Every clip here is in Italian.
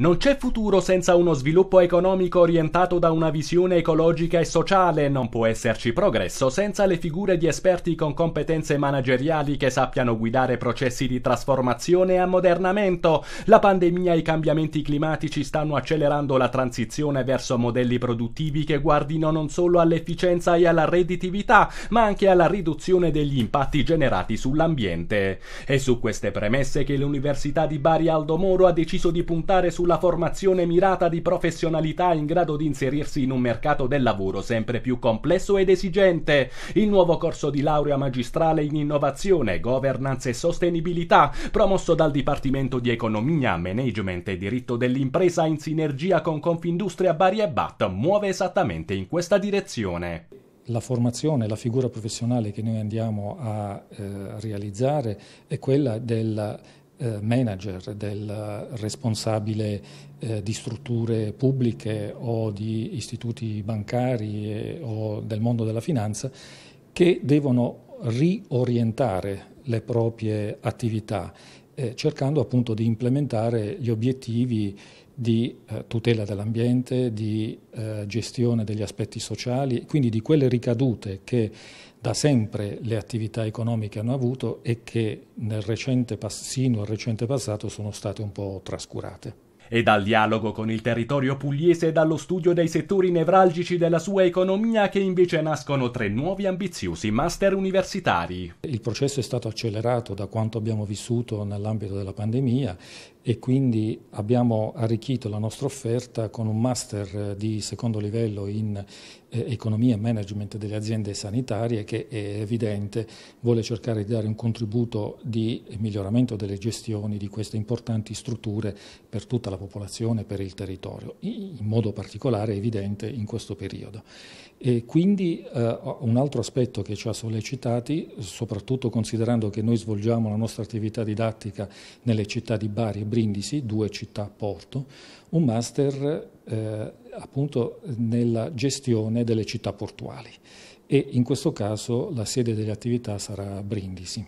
Non c'è futuro senza uno sviluppo economico orientato da una visione ecologica e sociale, non può esserci progresso senza le figure di esperti con competenze manageriali che sappiano guidare processi di trasformazione e ammodernamento. La pandemia e i cambiamenti climatici stanno accelerando la transizione verso modelli produttivi che guardino non solo all'efficienza e alla redditività, ma anche alla riduzione degli impatti generati sull'ambiente. È su queste premesse che l'Università di Bari Aldo Moro ha deciso di puntare sulla sulla formazione mirata di professionalità in grado di inserirsi in un mercato del lavoro sempre più complesso ed esigente. Il nuovo corso di laurea magistrale in innovazione, governance e sostenibilità, promosso dal Dipartimento di Economia, Management e Diritto dell'impresa in sinergia con Confindustria Bari e Bat, muove esattamente in questa direzione la formazione, la figura professionale che noi andiamo a eh, realizzare è quella del eh, manager, del responsabile eh, di strutture pubbliche o di istituti bancari e, o del mondo della finanza che devono riorientare le proprie attività eh, cercando appunto di implementare gli obiettivi di eh, tutela dell'ambiente, di eh, gestione degli aspetti sociali, quindi di quelle ricadute che da sempre le attività economiche hanno avuto e che nel recente, sino al recente passato sono state un po' trascurate e dal dialogo con il territorio pugliese e dallo studio dei settori nevralgici della sua economia che invece nascono tre nuovi ambiziosi master universitari. Il processo è stato accelerato da quanto abbiamo vissuto nell'ambito della pandemia e quindi abbiamo arricchito la nostra offerta con un master di secondo livello in eh, economia e management delle aziende sanitarie che è evidente vuole cercare di dare un contributo di miglioramento delle gestioni di queste importanti strutture per tutta la la popolazione, per il territorio, in modo particolare evidente in questo periodo. E quindi eh, un altro aspetto che ci ha sollecitati, soprattutto considerando che noi svolgiamo la nostra attività didattica nelle città di Bari e Brindisi, due città a porto, un master eh, appunto nella gestione delle città portuali e in questo caso la sede delle attività sarà Brindisi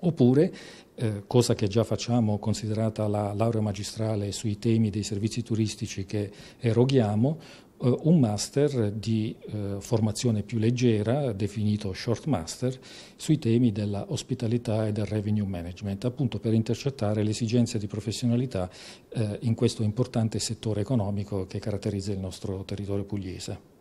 oppure, eh, cosa che già facciamo considerata la laurea magistrale sui temi dei servizi turistici che eroghiamo, eh, un master di eh, formazione più leggera, definito short master, sui temi dell'ospitalità e del revenue management, appunto per intercettare le esigenze di professionalità in questo importante settore economico che caratterizza il nostro territorio pugliese.